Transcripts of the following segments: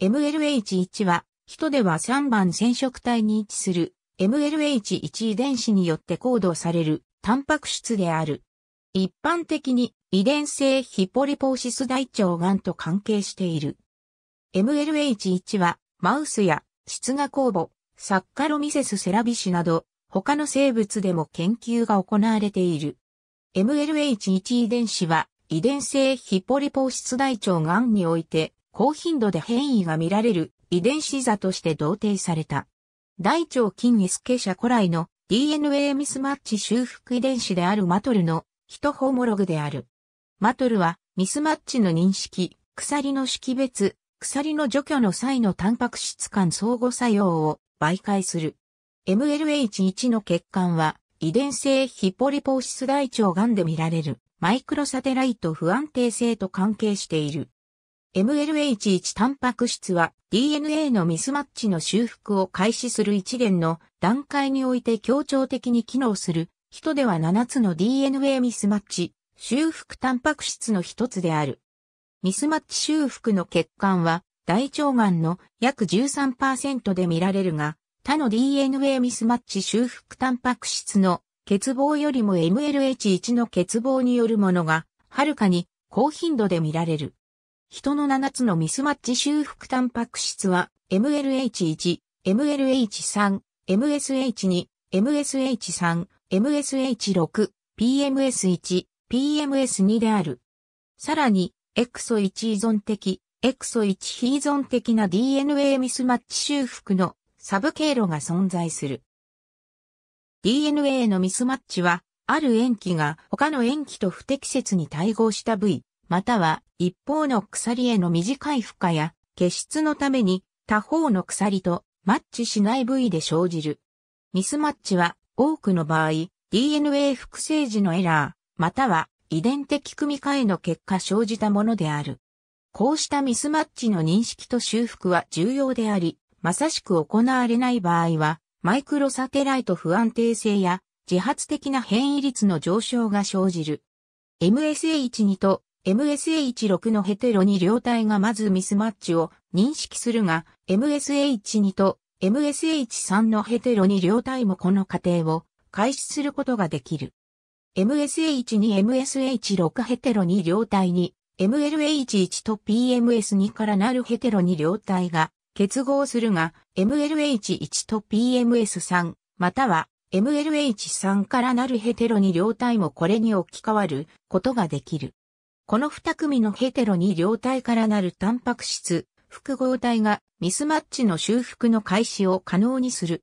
MLH1 は、人では3番染色体に位置する MLH1 遺伝子によってコードされるタンパク質である。一般的に遺伝性ヒポリポーシス大腸がんと関係している。MLH1 はマウスや室が酵母、サッカロミセスセラビシなど他の生物でも研究が行われている。MLH1 遺伝子は遺伝性ヒポリポーシス大腸がんにおいて高頻度で変異が見られる遺伝子座として同定された。大腸筋 SK 社古来の DNA ミスマッチ修復遺伝子であるマトルのヒトホモログである。マトルはミスマッチの認識、鎖の識別、鎖の除去の際のタンパク質間相互作用を媒介する。MLH1 の血管は遺伝性ヒポリポーシス大腸癌で見られるマイクロサテライト不安定性と関係している。MLH1 タンパク質は DNA のミスマッチの修復を開始する一連の段階において協調的に機能する人では7つの DNA ミスマッチ修復タンパク質の一つである。ミスマッチ修復の欠陥は大腸がんの約13%で見られるが他の DNA ミスマッチ修復タンパク質の欠乏よりも MLH1 の欠乏によるものがはるかに高頻度で見られる。人の7つのミスマッチ修復タンパク質は MLH1、MLH3、MSH2、MSH3、MSH6、PMS1、PMS2 である。さらに、エクソ1依存的、エクソ1非依存的な DNA ミスマッチ修復のサブ経路が存在する。DNA のミスマッチは、ある塩基が他の塩基と不適切に対合した部位、または一方の鎖への短い負荷や、血出のために他方の鎖とマッチしない部位で生じる。ミスマッチは多くの場合、DNA 複製時のエラー、または遺伝的組み換えの結果生じたものである。こうしたミスマッチの認識と修復は重要であり、まさしく行われない場合は、マイクロサテライト不安定性や自発的な変異率の上昇が生じる。MSH2 と MSH6 のヘテロに両体がまずミスマッチを認識するが、MSH2 と MSH3 のヘテロに両体もこの過程を開始することができる。MSH2、MSH6 ヘテロに両体に MLH1 と PMS2 からなるヘテロに両体が結合するが、MLH1 と PMS3 または MLH3 からなるヘテロに両体もこれに置き換わることができる。この二組のヘテロに両体からなるタンパク質、複合体がミスマッチの修復の開始を可能にする。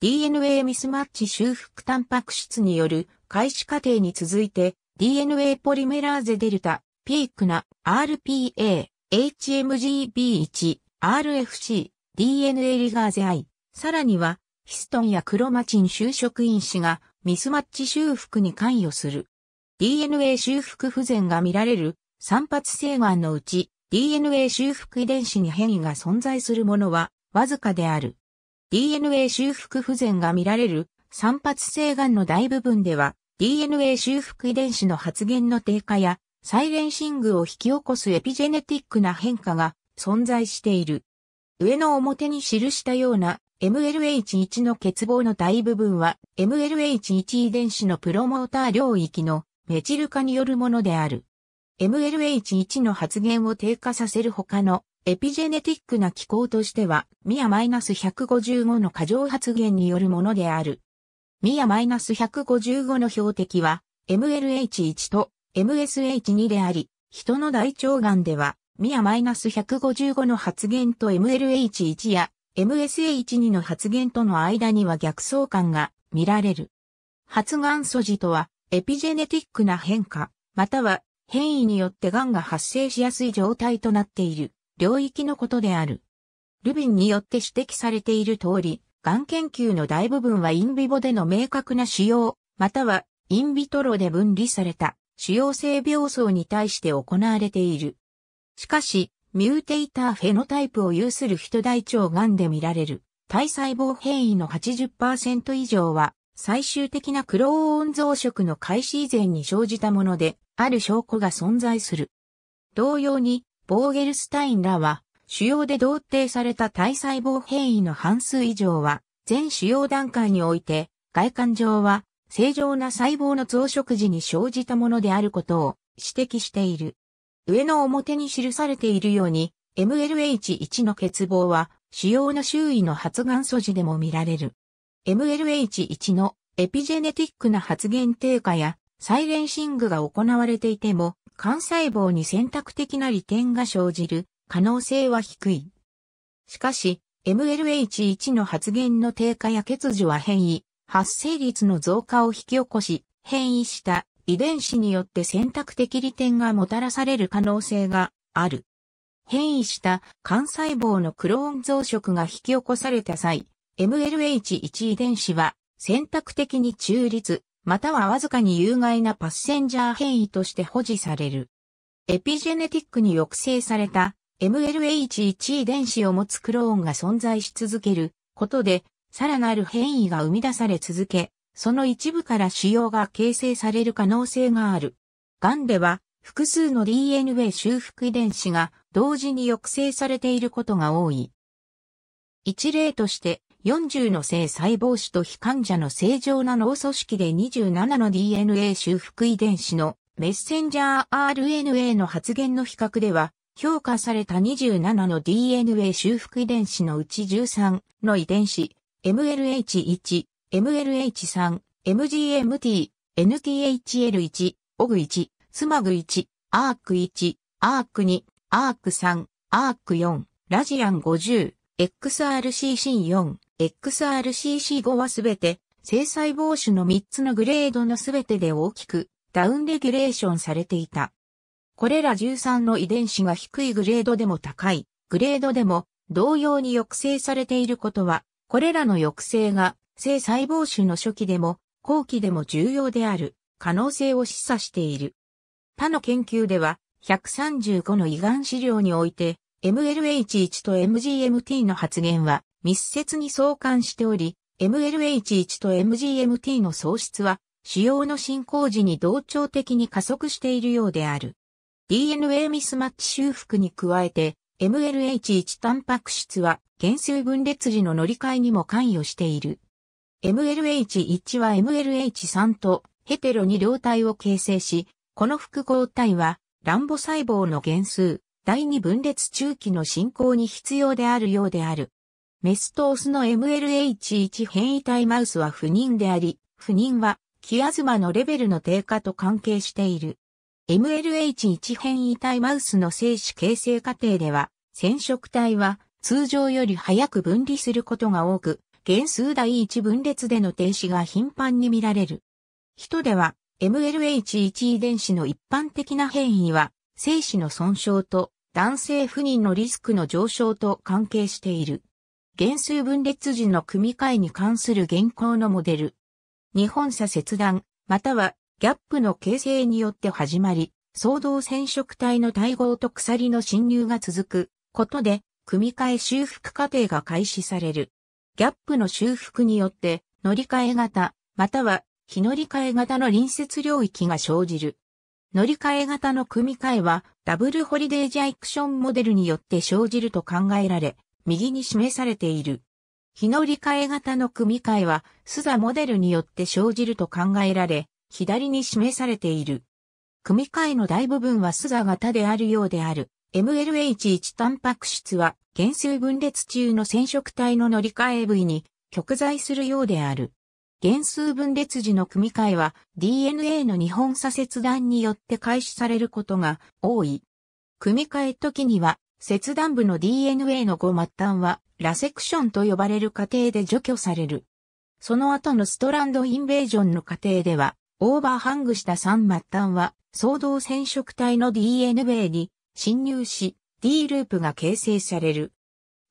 DNA ミスマッチ修復タンパク質による開始過程に続いて DNA ポリメラーゼデルタ、ピークな RPA、HMGB1、RFC、DNA リガーゼ I、さらにはヒストンやクロマチン修飾因子がミスマッチ修復に関与する。DNA 修復不全が見られる散発性がんのうち DNA 修復遺伝子に変異が存在するものはわずかである。DNA 修復不全が見られる散発性がんの大部分では DNA 修復遺伝子の発現の低下やサイレンシングを引き起こすエピジェネティックな変化が存在している。上の表に記したような MLH1 の欠乏の大部分は MLH1 遺伝子のプロモーター領域のメチル化によるものである。MLH1 の発現を低下させる他のエピジェネティックな機構としては、ミア -155 の過剰発現によるものである。ミア -155 の標的は、MLH1 と MSH2 であり、人の大腸がんでは、ミア -155 の発現と MLH1 や MSH2 の発現との間には逆相関が見られる。発がん素地とは、エピジェネティックな変化、または変異によって癌が発生しやすい状態となっている領域のことである。ルビンによって指摘されている通り、癌研究の大部分はインビボでの明確な使用、またはインビトロで分離された主要性病層に対して行われている。しかし、ミューテイターフェノタイプを有する人大腸癌で見られる体細胞変異の80%以上は最終的なクローン増殖の開始以前に生じたもので、ある証拠が存在する。同様に、ボーゲルスタインらは、腫瘍で同定された体細胞変異の半数以上は、全腫瘍段階において、外観上は、正常な細胞の増殖時に生じたものであることを指摘している。上の表に記されているように、MLH1 の欠乏は、腫瘍の周囲の発がん素時でも見られる。MLH1 のエピジェネティックな発現低下やサイレンシングが行われていても、幹細胞に選択的な利点が生じる可能性は低い。しかし、MLH1 の発現の低下や欠如は変異、発生率の増加を引き起こし、変異した遺伝子によって選択的利点がもたらされる可能性がある。変異した幹細胞のクローン増殖が引き起こされた際、MLH1 遺伝子は選択的に中立、またはわずかに有害なパッセンジャー変異として保持される。エピジェネティックに抑制された MLH1 遺伝子を持つクローンが存在し続けることで、さらなる変異が生み出され続け、その一部から腫瘍が形成される可能性がある。んでは、複数の DNA 修復遺伝子が同時に抑制されていることが多い。一例として、40の性細胞種と非患者の正常な脳組織で27の DNA 修復遺伝子のメッセンジャー RNA の発現の比較では、評価された27の DNA 修復遺伝子のうち13の遺伝子、MLH1、MLH3、MGMT、NTHL1、OG1、SMAG1、ARC1、ARC2、ARC3、ARC4、ラジアン50、XRC c 4、XRCC5 はすべて、制裁防止の3つのグレードのすべてで大きく、ダウンレギュレーションされていた。これら13の遺伝子が低いグレードでも高い、グレードでも同様に抑制されていることは、これらの抑制が性細胞種の初期でも後期でも重要である可能性を示唆している。他の研究では、135の胃がん資料において、MLH1 と MGMT の発現は密接に相関しており、MLH1 と MGMT の喪失は、主要の進行時に同調的に加速しているようである。DNA ミスマッチ修復に加えて、MLH1 タンパク質は、減衰分裂時の乗り換えにも関与している。MLH1 は MLH3 とヘテロに両体を形成し、この複合体は、乱母細胞の減数、第二分裂中期の進行に必要であるようである。メスとオスの MLH1 変異体マウスは不妊であり、不妊はキアズマのレベルの低下と関係している。MLH1 変異体マウスの精子形成過程では、染色体は通常より早く分離することが多く、原数第一分裂での停止が頻繁に見られる。人では、MLH1 遺伝子の一般的な変異は、精子の損傷と男性不妊のリスクの上昇と関係している。減数分裂時の組み換えに関する現行のモデル。日本差切断、またはギャップの形成によって始まり、相動染色体の対合と鎖の侵入が続くことで、組み換え修復過程が開始される。ギャップの修復によって、乗り換え型、または非乗り換え型の隣接領域が生じる。乗り換え型の組み換えは、ダブルホリデージャイクションモデルによって生じると考えられ、右に示されている。日の理解型の組み替えは、スザモデルによって生じると考えられ、左に示されている。組み替えの大部分はスザ型であるようである。MLH1 タンパク質は、減数分裂中の染色体の乗り換え部位に、極在するようである。減数分裂時の組み替えは、DNA の二本左折断によって開始されることが多い。組み替え時には、切断部の DNA の5末端は、ラセクションと呼ばれる過程で除去される。その後のストランドインベージョンの過程では、オーバーハングした3末端は、相同染色体の DNA に侵入し、D ループが形成される。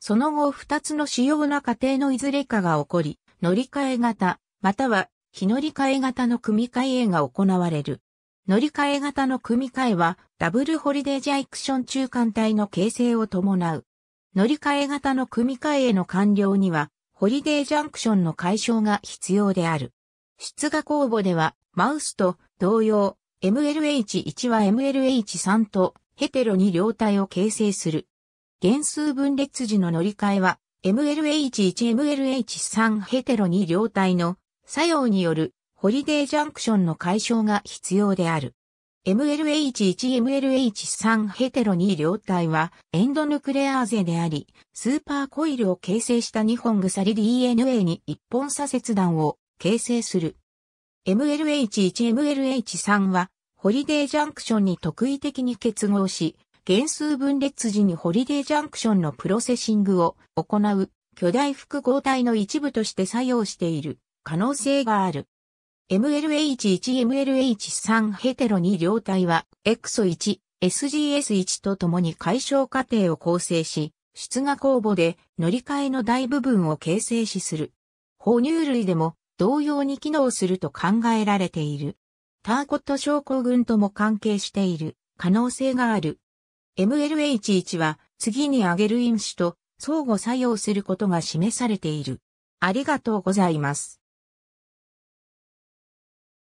その後2つの主要な過程のいずれかが起こり、乗り換え型、または非乗り換え型の組み換えが行われる。乗り換え型の組み換えは、ダブルホリデージャイクション中間帯の形成を伴う。乗り換え型の組み換えへの完了には、ホリデージャンクションの解消が必要である。出荷公募では、マウスと同様、MLH1 は MLH3 とヘテロに両体を形成する。減数分裂時の乗り換えは、MLH1、MLH3 ヘテロ2両体の作用によるホリデージャンクションの解消が必要である。MLH1MLH3 ヘテロ2両体はエンドヌクレアーゼであり、スーパーコイルを形成した2本鎖 DNA に1本左切断を形成する。MLH1MLH3 はホリデージャンクションに特異的に結合し、減数分裂時にホリデージャンクションのプロセッシングを行う巨大複合体の一部として作用している可能性がある。MLH1MLH3 ヘテロ2両体は、エクソ1、SGS1 と共に解消過程を構成し、質が酵母で乗り換えの大部分を形成しする。哺乳類でも同様に機能すると考えられている。ターコット症候群とも関係している可能性がある。MLH1 は次に挙げる因子と相互作用することが示されている。ありがとうございます。